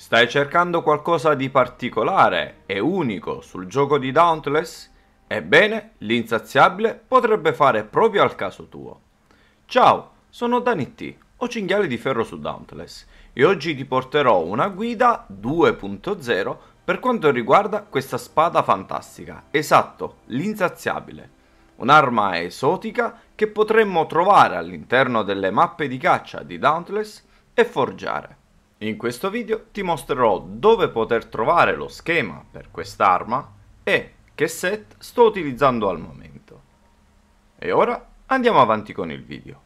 Stai cercando qualcosa di particolare e unico sul gioco di Dauntless? Ebbene, l'insaziabile potrebbe fare proprio al caso tuo. Ciao, sono Dani T, o Cinghiale di Ferro su Dauntless, e oggi ti porterò una guida 2.0 per quanto riguarda questa spada fantastica, esatto, l'insaziabile. Un'arma esotica che potremmo trovare all'interno delle mappe di caccia di Dauntless e forgiare. In questo video ti mostrerò dove poter trovare lo schema per quest'arma e che set sto utilizzando al momento. E ora andiamo avanti con il video.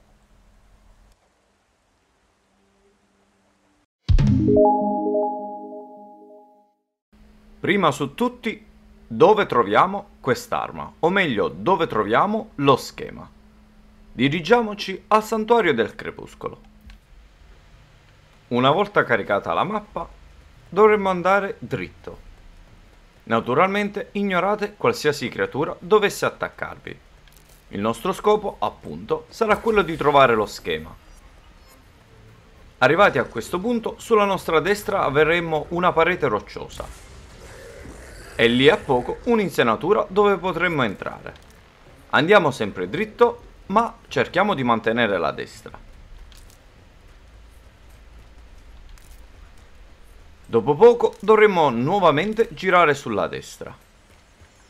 Prima su tutti, dove troviamo quest'arma, o meglio, dove troviamo lo schema. Dirigiamoci al Santuario del Crepuscolo. Una volta caricata la mappa, dovremmo andare dritto. Naturalmente ignorate qualsiasi creatura dovesse attaccarvi. Il nostro scopo, appunto, sarà quello di trovare lo schema. Arrivati a questo punto, sulla nostra destra avremo una parete rocciosa. E lì a poco un'insenatura dove potremmo entrare. Andiamo sempre dritto, ma cerchiamo di mantenere la destra. Dopo poco dovremo nuovamente girare sulla destra.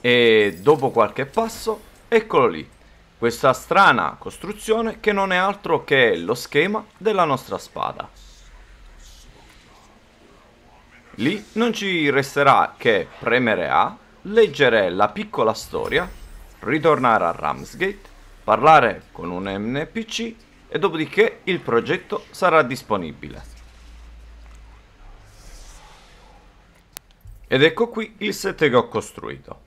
E dopo qualche passo, eccolo lì, questa strana costruzione che non è altro che lo schema della nostra spada. Lì non ci resterà che premere A, leggere la piccola storia, ritornare a Ramsgate, parlare con un NPC e dopodiché il progetto sarà disponibile. Ed ecco qui il set che ho costruito.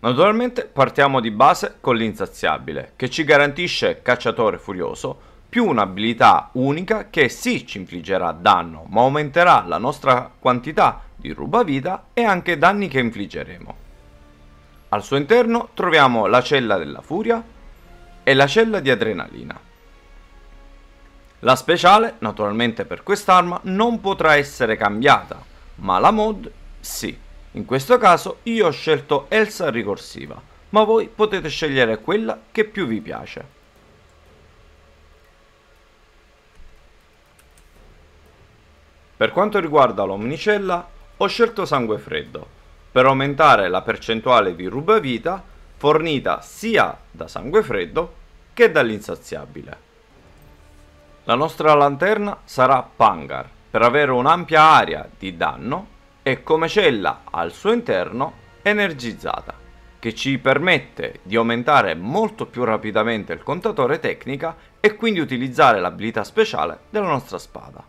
Naturalmente partiamo di base con l'insaziabile, che ci garantisce cacciatore furioso, più un'abilità unica che sì ci infliggerà danno, ma aumenterà la nostra quantità di rubavita e anche danni che infliggeremo. Al suo interno troviamo la cella della furia e la cella di adrenalina. La speciale, naturalmente per quest'arma, non potrà essere cambiata, ma la mod sì, in questo caso io ho scelto Elsa ricorsiva, ma voi potete scegliere quella che più vi piace. Per quanto riguarda l'omnicella, ho scelto sangue freddo, per aumentare la percentuale di rubavita fornita sia da sangue freddo che dall'insaziabile. La nostra lanterna sarà Pangar, per avere un'ampia area di danno e come cella al suo interno energizzata, che ci permette di aumentare molto più rapidamente il contatore tecnica e quindi utilizzare l'abilità speciale della nostra spada.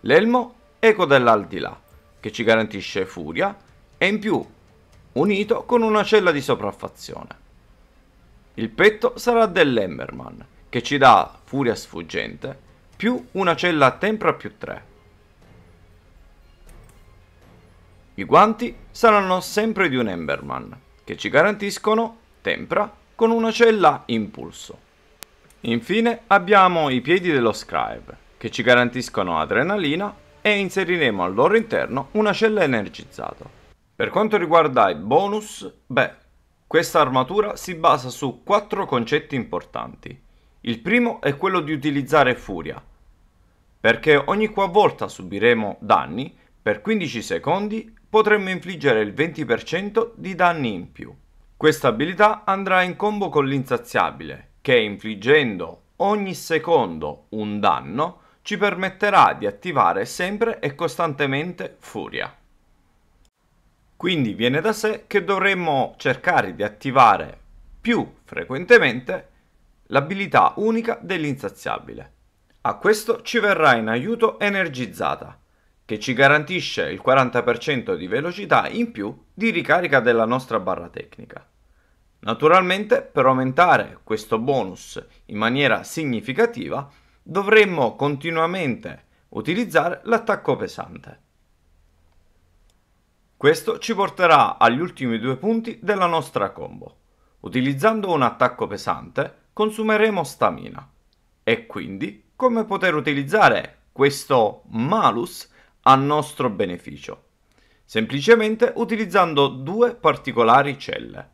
L'elmo Eco dell'aldilà, che ci garantisce furia e in più unito con una cella di sopraffazione. Il petto sarà dell'Emmerman, che ci dà furia sfuggente, più una cella a tempra più 3. I guanti saranno sempre di un Emberman, che ci garantiscono tempra con una cella impulso. Infine abbiamo i piedi dello Scribe, che ci garantiscono adrenalina e inseriremo al loro interno una cella energizzata. Per quanto riguarda i bonus, beh, questa armatura si basa su quattro concetti importanti. Il primo è quello di utilizzare furia, perché ogni qualvolta subiremo danni per 15 secondi potremmo infliggere il 20% di danni in più. Questa abilità andrà in combo con l'insaziabile, che infliggendo ogni secondo un danno ci permetterà di attivare sempre e costantemente Furia. Quindi viene da sé che dovremmo cercare di attivare più frequentemente l'abilità unica dell'insaziabile. A questo ci verrà in aiuto energizzata, che ci garantisce il 40% di velocità in più di ricarica della nostra barra tecnica. Naturalmente, per aumentare questo bonus in maniera significativa, dovremmo continuamente utilizzare l'attacco pesante. Questo ci porterà agli ultimi due punti della nostra combo. Utilizzando un attacco pesante consumeremo stamina e quindi come poter utilizzare questo malus a nostro beneficio, semplicemente utilizzando due particolari celle.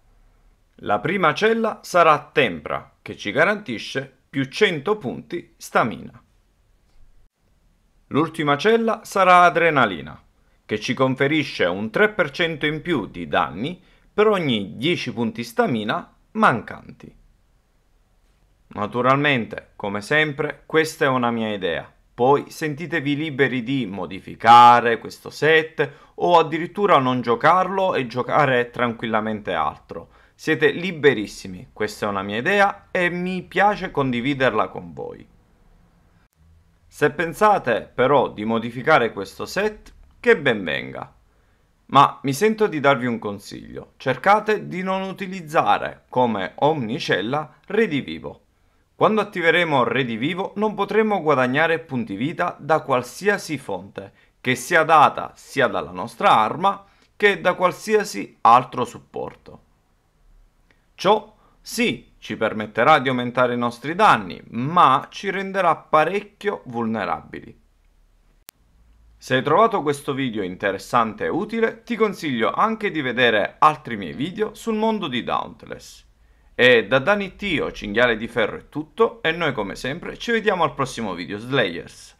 La prima cella sarà tempra, che ci garantisce più 100 punti stamina. L'ultima cella sarà adrenalina, che ci conferisce un 3% in più di danni per ogni 10 punti stamina mancanti. Naturalmente, come sempre, questa è una mia idea poi sentitevi liberi di modificare questo set o addirittura non giocarlo e giocare tranquillamente altro. Siete liberissimi, questa è una mia idea e mi piace condividerla con voi. Se pensate però di modificare questo set, che ben venga. Ma mi sento di darvi un consiglio, cercate di non utilizzare come omnicella Redivivo. Quando attiveremo Redivivo non potremo guadagnare punti vita da qualsiasi fonte, che sia data sia dalla nostra arma che da qualsiasi altro supporto. Ciò sì ci permetterà di aumentare i nostri danni, ma ci renderà parecchio vulnerabili. Se hai trovato questo video interessante e utile, ti consiglio anche di vedere altri miei video sul mondo di Dauntless. E da Dani Tio, Cinghiale di Ferro è tutto e noi come sempre ci vediamo al prossimo video Slayers.